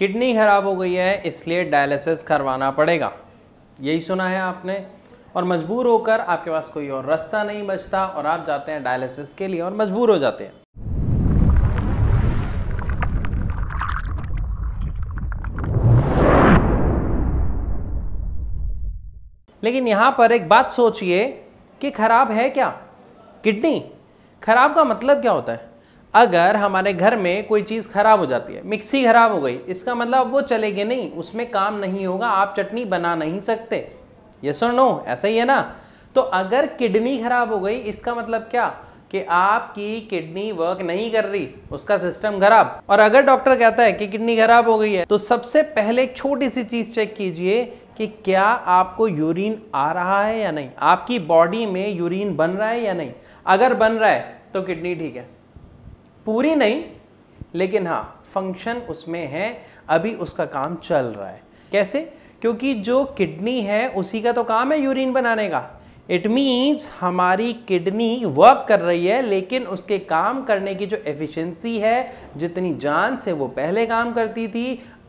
kidney खराब हो गई है इसलिए डायलिसिस करवाना पड़ेगा यही सुना है आपने और मजबूर होकर आपके पास कोई और रास्ता नहीं बचता और आप जाते हैं डायलिसिस के लिए और मजबूर हो जाते हैं लेकिन यहाँ पर एक बात सोचिए कि खराब है क्या किडनी खराब का मतलब क्या होता है अगर हमारे घर में कोई चीज़ खराब हो जाती है मिक्सी खराब हो गई इसका मतलब वो चलेगी नहीं उसमें काम नहीं होगा आप चटनी बना नहीं सकते ये सुन नो ऐसा ही है ना तो अगर किडनी खराब हो गई इसका मतलब क्या कि आपकी किडनी वर्क नहीं कर रही उसका सिस्टम खराब और अगर डॉक्टर कहता है कि किडनी खराब हो गई है तो सबसे पहले एक छोटी सी चीज़ चेक कीजिए कि क्या आपको यूरिन आ रहा है या नहीं आपकी बॉडी में यूरिन बन रहा है या नहीं अगर बन रहा है तो किडनी ठीक है पूरी नहीं लेकिन हाँ फंक्शन उसमें है अभी उसका काम चल रहा है कैसे क्योंकि जो किडनी है उसी का तो काम है यूरिन बनाने का इट मीन्स हमारी किडनी वर्क कर रही है लेकिन उसके काम करने की जो एफिशिएंसी है जितनी जान से वो पहले काम करती थी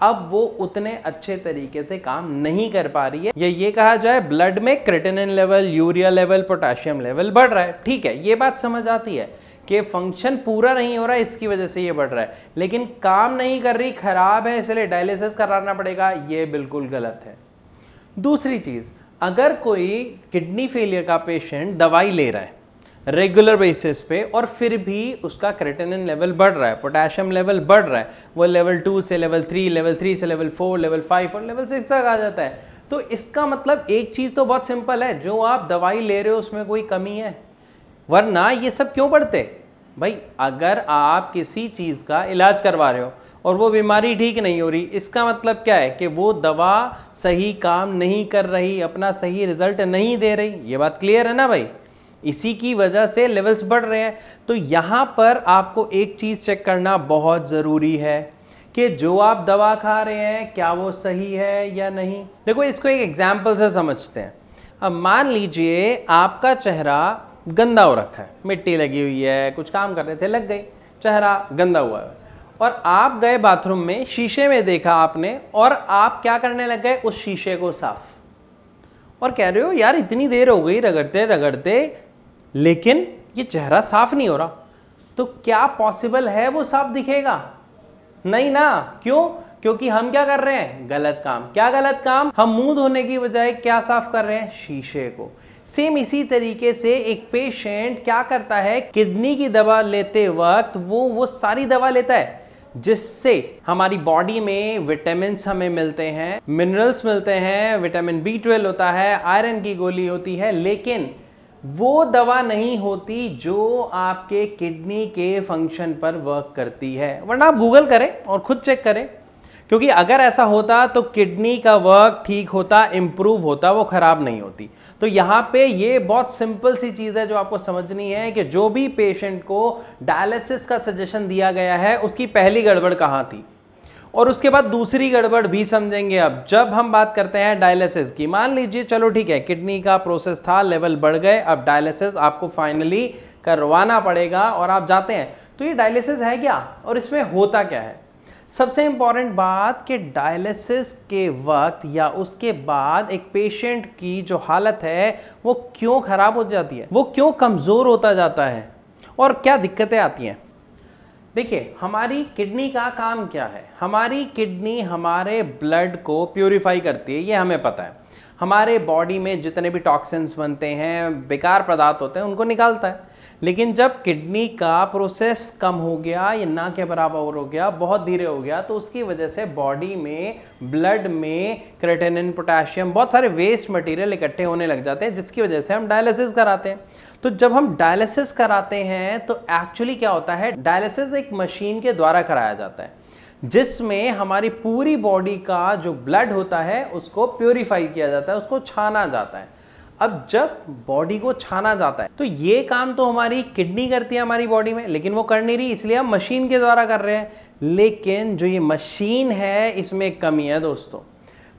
अब वो उतने अच्छे तरीके से काम नहीं कर पा रही है या ये कहा जाए ब्लड में creatinine level urea level potassium level बढ़ रहा है ठीक है ये बात समझ आती है कि फंक्शन पूरा नहीं हो रहा है इसकी वजह से ये बढ़ रहा है लेकिन काम नहीं कर रही खराब है इसलिए डायलिसिस कराना पड़ेगा ये बिल्कुल गलत है दूसरी चीज़ अगर कोई किडनी फेलियर का पेशेंट दवाई ले रहा है रेगुलर बेसिस पे और फिर भी उसका क्रेटेनिन लेवल बढ़ रहा है पोटेशियम लेवल बढ़ रहा है वो लेवल टू से लेवल थ्री लेवल थ्री से लेवल फोर लेवल फाइव और लेवल सिक्स तक आ जाता है तो इसका मतलब एक चीज़ तो बहुत सिंपल है जो आप दवाई ले रहे हो उसमें कोई कमी है वरना ये सब क्यों बढ़ते भाई अगर आप किसी चीज़ का इलाज करवा रहे हो और वो बीमारी ठीक नहीं हो रही इसका मतलब क्या है कि वो दवा सही काम नहीं कर रही अपना सही रिजल्ट नहीं दे रही ये बात क्लियर है ना भाई इसी की वजह से लेवल्स बढ़ रहे हैं तो यहाँ पर आपको एक चीज़ चेक करना बहुत ज़रूरी है कि जो आप दवा खा रहे हैं क्या वो सही है या नहीं देखो इसको एक एग्जाम्पल से समझते हैं अब मान लीजिए आपका चेहरा गंदा हो रखा है मिट्टी लगी हुई है कुछ काम कर रहे थे लग गए चेहरा गंदा हुआ है और आप गए बाथरूम में शीशे में देखा आपने और आप क्या करने लग गए उस शीशे को साफ और कह रहे हो यार इतनी देर हो गई रगड़ते रगड़ते लेकिन ये चेहरा साफ नहीं हो रहा तो क्या पॉसिबल है वो साफ दिखेगा नहीं ना क्यों क्योंकि हम क्या कर रहे हैं गलत काम क्या गलत काम हम मुंह धोने की बजाय क्या साफ कर रहे हैं शीशे को सेम इसी तरीके से एक पेशेंट क्या करता है किडनी की दवा लेते वक्त वो वो सारी दवा लेता है जिससे हमारी बॉडी में विटामिन हमें मिलते हैं मिनरल्स मिलते हैं विटामिन बी ट्वेल्व होता है आयरन की गोली होती है लेकिन वो दवा नहीं होती जो आपके किडनी के फंक्शन पर वर्क करती है वरना आप गूगल करें और खुद चेक करें क्योंकि अगर ऐसा होता तो किडनी का वर्क ठीक होता इम्प्रूव होता वो ख़राब नहीं होती तो यहाँ पे ये बहुत सिंपल सी चीज़ है जो आपको समझनी है कि जो भी पेशेंट को डायलिसिस का सजेशन दिया गया है उसकी पहली गड़बड़ कहाँ थी और उसके बाद दूसरी गड़बड़ भी समझेंगे अब जब हम बात करते हैं डायलिसिस की मान लीजिए चलो ठीक है किडनी का प्रोसेस था लेवल बढ़ गए अब डायलिसिस आपको फाइनली करवाना पड़ेगा और आप जाते हैं तो ये डायलिसिस है क्या और इसमें होता क्या है सबसे इम्पॉर्टेंट बात कि डायलिसिस के वक्त या उसके बाद एक पेशेंट की जो हालत है वो क्यों ख़राब हो जाती है वो क्यों कमज़ोर होता जाता है और क्या दिक्कतें आती हैं देखिए हमारी किडनी का काम क्या है हमारी किडनी हमारे ब्लड को प्योरीफाई करती है ये हमें पता है हमारे बॉडी में जितने भी टॉक्सिन्स बनते हैं बेकार पदार्थ होते हैं उनको निकालता है लेकिन जब किडनी का प्रोसेस कम हो गया या ना के बराबर हो गया बहुत धीरे हो गया तो उसकी वजह से बॉडी में ब्लड में क्रेटेनिन पोटेशियम बहुत सारे वेस्ट मटेरियल इकट्ठे होने लग जाते हैं जिसकी वजह से हम डायलिसिस कराते हैं तो जब हम डायलिसिस कराते हैं तो एक्चुअली क्या होता है डायलिसिस एक मशीन के द्वारा कराया जाता है जिसमें हमारी पूरी बॉडी का जो ब्लड होता है उसको प्योरीफाई किया जाता है उसको छाना जाता है अब जब बॉडी को छाना जाता है तो ये काम तो हमारी किडनी करती है हमारी बॉडी में लेकिन वो कर नहीं रही इसलिए हम मशीन के द्वारा कर रहे हैं लेकिन जो ये मशीन है इसमें एक कमी है दोस्तों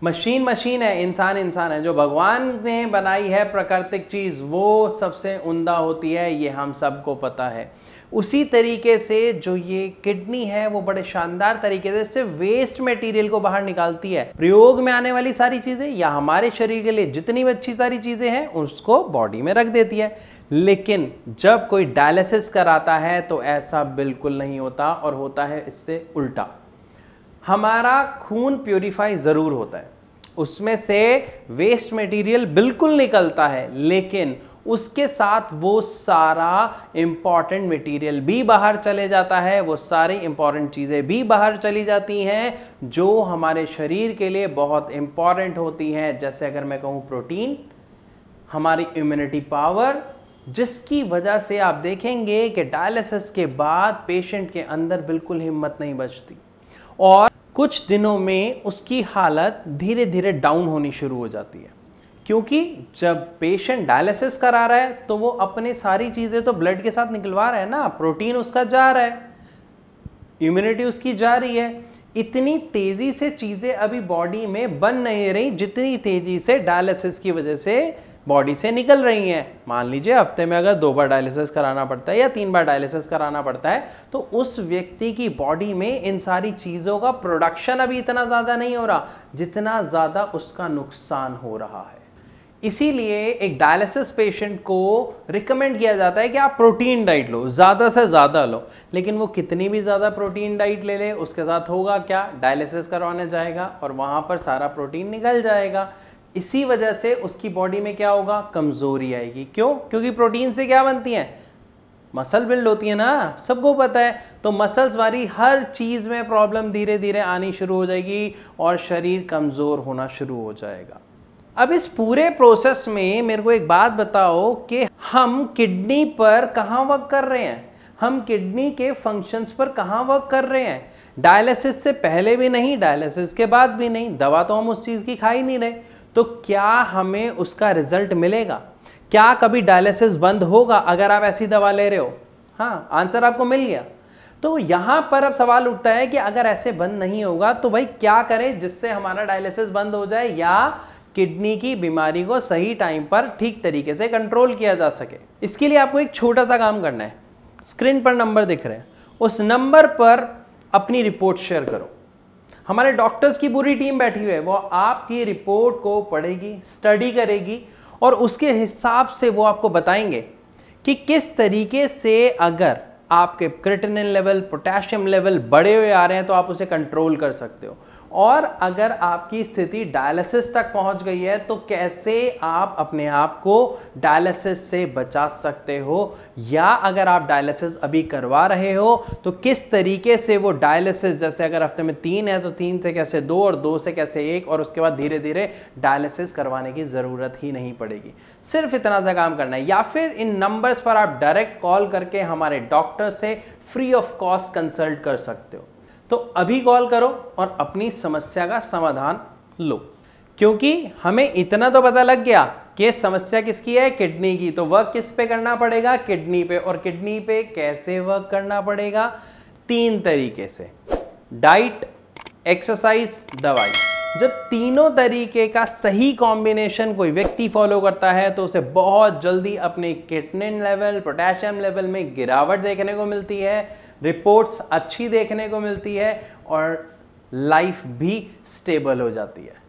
मशीन मशीन है इंसान इंसान है जो भगवान ने बनाई है प्राकृतिक चीज़ वो सबसे उमदा होती है ये हम सबको पता है उसी तरीके से जो ये किडनी है वो बड़े शानदार तरीके से इससे वेस्ट मटेरियल को बाहर निकालती है प्रयोग में आने वाली सारी चीज़ें या हमारे शरीर के लिए जितनी भी अच्छी सारी चीज़ें हैं उसको बॉडी में रख देती है लेकिन जब कोई डायलिसिस कराता है तो ऐसा बिल्कुल नहीं होता और होता है इससे उल्टा हमारा खून प्योरीफाई ज़रूर होता है उसमें से वेस्ट मटेरियल बिल्कुल निकलता है लेकिन उसके साथ वो सारा इम्पॉर्टेंट मटेरियल भी बाहर चले जाता है वो सारी इम्पॉर्टेंट चीज़ें भी बाहर चली जाती हैं जो हमारे शरीर के लिए बहुत इम्पॉर्टेंट होती हैं जैसे अगर मैं कहूँ प्रोटीन हमारी इम्यूनिटी पावर जिसकी वजह से आप देखेंगे कि डायलिसिस के बाद पेशेंट के अंदर बिल्कुल हिम्मत नहीं बचती और कुछ दिनों में उसकी हालत धीरे धीरे डाउन होनी शुरू हो जाती है क्योंकि जब पेशेंट डायलिसिस करा रहा है तो वो अपने सारी चीज़ें तो ब्लड के साथ निकलवा रहा है ना प्रोटीन उसका जा रहा है इम्यूनिटी उसकी जा रही है इतनी तेज़ी से चीज़ें अभी बॉडी में बन नहीं रही जितनी तेज़ी से डायलिसिस की वजह से बॉडी से निकल रही हैं मान लीजिए हफ्ते में अगर दो बार डायलिसिस कराना पड़ता है या तीन बार डायलिसिस कराना पड़ता है तो उस व्यक्ति की बॉडी में इन सारी चीज़ों का प्रोडक्शन अभी इतना ज़्यादा नहीं हो रहा जितना ज़्यादा उसका नुकसान हो रहा है इसीलिए एक डायलिसिस पेशेंट को रिकमेंड किया जाता है कि आप प्रोटीन डाइट लो ज़्यादा से ज़्यादा लो लेकिन वो कितनी भी ज़्यादा प्रोटीन डाइट ले ले उसके साथ होगा क्या डायलिसिस करवाने जाएगा और वहाँ पर सारा प्रोटीन निकल जाएगा इसी वजह से उसकी बॉडी में क्या होगा कमज़ोरी आएगी क्यों क्योंकि प्रोटीन से क्या बनती हैं मसल बिल्ड होती है ना सबको पता है तो मसल्स वाली हर चीज़ में प्रॉब्लम धीरे धीरे आनी शुरू हो जाएगी और शरीर कमज़ोर होना शुरू हो जाएगा अब इस पूरे प्रोसेस में मेरे को एक बात बताओ कि हम किडनी पर कहाँ वर्क कर रहे हैं हम किडनी के फंक्शंस पर कहाँ वर्क कर रहे हैं डायलिसिस से पहले भी नहीं डायलिसिस के बाद भी नहीं दवा तो हम उस चीज़ की खा ही नहीं रहे तो क्या हमें उसका रिजल्ट मिलेगा क्या कभी डायलिसिस बंद होगा अगर आप ऐसी दवा ले रहे हो हाँ आंसर आपको मिल गया तो यहाँ पर अब सवाल उठता है कि अगर ऐसे बंद नहीं होगा तो भाई क्या करें जिससे हमारा डायलिसिस बंद हो जाए या किडनी की बीमारी को सही टाइम पर ठीक तरीके से कंट्रोल किया जा सके इसके लिए आपको एक छोटा सा काम करना है स्क्रीन पर नंबर दिख रहे हैं उस नंबर पर अपनी रिपोर्ट शेयर करो हमारे डॉक्टर्स की पूरी टीम बैठी हुई है वो आपकी रिपोर्ट को पढ़ेगी स्टडी करेगी और उसके हिसाब से वो आपको बताएंगे कि किस तरीके से अगर आपके क्रिटिन लेवल पोटेशियम लेवल बढ़े हुए आ रहे हैं तो आप उसे कंट्रोल कर सकते हो और अगर आपकी स्थिति डायलिसिस तक पहुंच गई है तो कैसे आप अपने आप को डायलिसिस से बचा सकते हो या अगर आप डायलिसिस अभी करवा रहे हो तो किस तरीके से वो डायलिसिस जैसे अगर हफ्ते में तीन है तो तीन से कैसे दो और दो से कैसे एक और उसके बाद धीरे धीरे डायलिसिस करवाने की ज़रूरत ही नहीं पड़ेगी सिर्फ इतना सा काम करना है या फिर इन नंबर्स पर आप डायरेक्ट कॉल करके हमारे डॉक्टर से फ्री ऑफ कॉस्ट कंसल्ट कर सकते हो तो अभी कॉल करो और अपनी समस्या का समाधान लो क्योंकि हमें इतना तो पता लग गया कि समस्या किसकी है किडनी की तो वर्क किस पे करना पड़ेगा किडनी पे और किडनी पे कैसे वर्क करना पड़ेगा तीन तरीके से डाइट एक्सरसाइज दवाई जब तीनों तरीके का सही कॉम्बिनेशन कोई व्यक्ति फॉलो करता है तो उसे बहुत जल्दी अपने किटनिन लेवल पोटेशियम लेवल में गिरावट देखने को मिलती है रिपोर्ट्स अच्छी देखने को मिलती है और लाइफ भी स्टेबल हो जाती है